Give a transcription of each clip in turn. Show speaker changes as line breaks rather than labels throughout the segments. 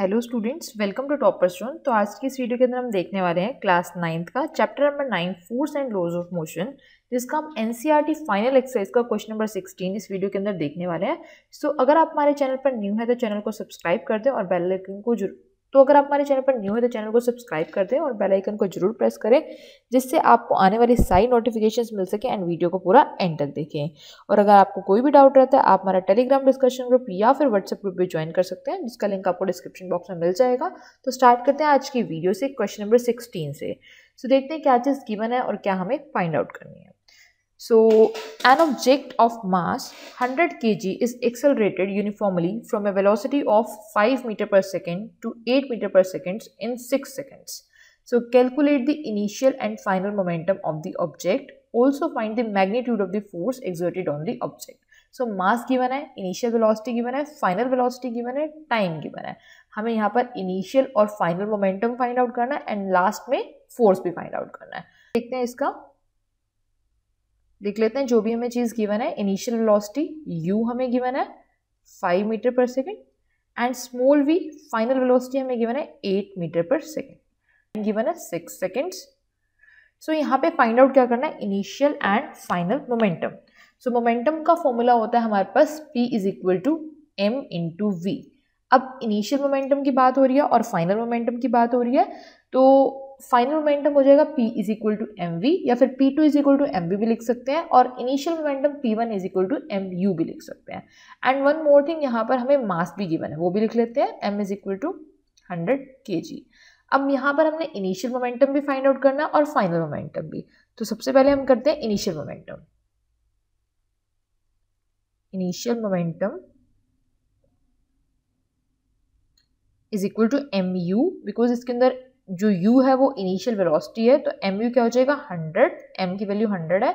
Hello students welcome to topper zone तो आज की इस वीडियो के अंदर हम देखने वाले हैं क्लास नाइन्थ का chapter number nine force and laws of motion जिसका हम एन फाइनल एक्सरसाइज का क्वेश्चन नंबर सिक्सटीन इस वीडियो के अंदर देखने वाले हैं सो so, अगर आप हमारे चैनल पर न्यू है तो चैनल को सब्सक्राइब कर दें और बेल को तो अगर आप हमारे चैनल पर न्यू है तो चैनल को सब्सक्राइब कर दें और बेल आइकन को जरूर प्रेस करें जिससे आपको आने वाली सारी नोटिफिकेशंस मिल सके एंड वीडियो को पूरा एंड तक देखें और अगर आपको कोई भी डाउट रहता है आप हमारा टेलीग्राम डिस्कशन ग्रुप या फिर व्हाट्सएप ग्रुप भी ज्वाइन कर सकते हैं जिसका लिंक आपको डिस्क्रिप्शन बॉक्स में मिल जाएगा तो स्टार्ट करते हैं आज की वीडियो से क्वेश्चन नंबर सिक्सटीन से सो देखते हैं क्या चीज़ गिवन है और क्या हमें फाइंड आउट करनी है So an object of mass 100 kg is accelerated uniformly from a velocity of 5 meter per second to 8 meter per second in 6 seconds. So calculate the initial and final momentum of the object. Also find the magnitude of the force exerted on the object. So mass given है initial velocity given है final velocity given है time given है हमें यहाँ पर initial और final momentum find out करना है एंड लास्ट में फोर्स भी फाइंड आउट करना है देखते हैं इसका लिख लेते हैं जो भी हमें चीज़ गिवन है इनिशियल वेलोसिटी u हमें गिवन है फाइव मीटर पर second and small v final velocity हमें गिवन है एट मीटर पर सेकेंड गिवन है सिक्स सेकेंड्स सो यहाँ पे फाइंड आउट क्या करना है initial and final momentum so momentum का फॉर्मूला होता है हमारे पास p is equal to M to V अब इनिशियल मोमेंटम की बात हो रही है और फाइनल मोमेंटम की बात हो रही है तो फाइनल मोमेंटम हो जाएगा P is equal to M V या फिर P two is equal to M V भी लिख सकते हैं और initial momentum P one is equal to M U भी लिख सकते हैं एंड वन मोर थिंग यहाँ पर हमें मास भी गिवन है वो भी लिख लेते हैं M is equal to hundred K G अब यहाँ पर हमने इनिशियल मोमेंटम भी फाइंड आउट करना और फाइनल मोमेंटम भी तो सबसे पहले हम करते हैं initial momentum initial momentum is equal to M U because इसके अंदर जो u है वो इनिशियल वेलोसिटी है तो एम यू क्या हो जाएगा हंड्रेड एम की वैल्यू हंड्रेड है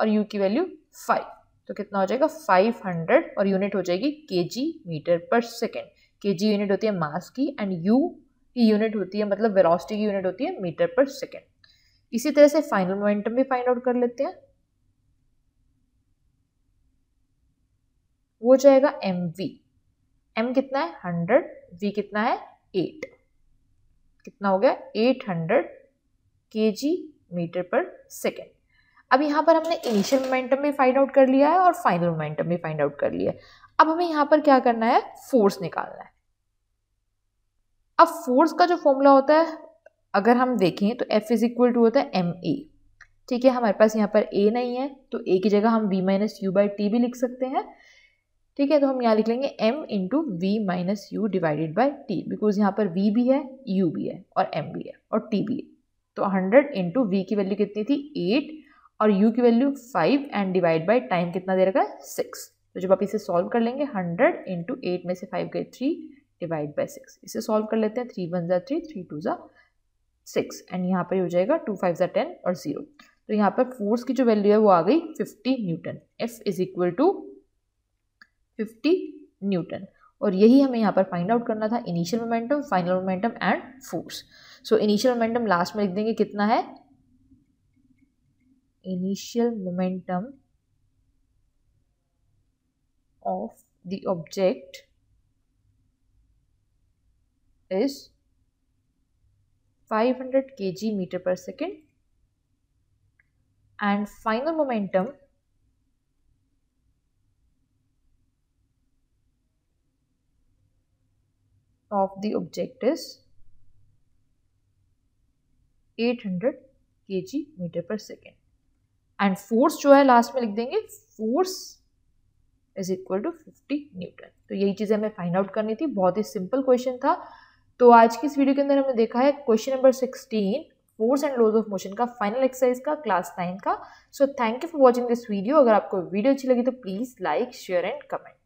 और यू की वैल्यू फाइव तो कितना हो जाएगा 500 और यूनिट हो जाएगी के जी मीटर पर सेकेंड के जी यूनिट होती है मास की एंड u की यूनिट होती है मतलब वेलोसिटी की यूनिट होती है मीटर पर सेकेंड इसी तरह से फाइनल मोमेंटम भी फाइंड आउट कर लेते हैं वो जाएगा एम वी एम कितना है हंड्रेड वी कितना है एट कितना हो गया 800 हंड्रेड के जी मीटर पर सेकेंड अब यहाँ पर हमने इनिशियल मोमेंटम भी फाइंड आउट कर लिया है और फाइनल मोमेंटम भी फाइंड आउट कर लिया है अब हमें यहाँ पर क्या करना है फोर्स निकालना है अब फोर्स का जो फॉर्मूला होता है अगर हम देखें तो एफ इज इक्वल टू होता है एम ए ठीक है हमारे पास यहाँ पर ए नहीं है तो ए की जगह हम V minus U by T भी लिख सकते हैं ठीक है तो हम यहाँ लिख लेंगे m into V minus U divided by T because यहाँ पर v भी है u भी है और m भी है और t भी है तो 100 इंटू वी की वैल्यू कितनी थी 8 और u की value 5 and divide by time कितना दे रखा है 6 तो जब आप इसे सॉल्व कर लेंगे 100 इंटू एट में से 5 गए 3 डिवाइड बाई सिक्स इसे सॉल्व कर लेते हैं थ्री वन ज़ा थ्री थ्री टू ज़ा सिक्स एंड यहाँ पर हो जाएगा टू फाइव ज़ा टेन और ज़ीरो तो यहाँ पर फोर्स की जो वैल्यू है वो आ गई fifty newton F is equal to fifty newton और यही हमें यहाँ पर फाइंड आउट करना था initial momentum final momentum and force so initial momentum last में लिख देंगे कितना है initial momentum of the object is 500 kg meter per second and final momentum of the object is 800 kg meter per second and force जो है last में लिख देंगे force is equal to 50 newton तो यही चीज़ें हमें फाइंड आउट करनी थी बहुत ही सिंपल क्वेश्चन था तो आज की इस वीडियो के अंदर humne देखा है question number 16 force and laws of motion का फाइनल एक्सरसाइज का क्लास नाइन का so thank you for watching this video अगर आपको वीडियो अच्छी लगी तो please like share and comment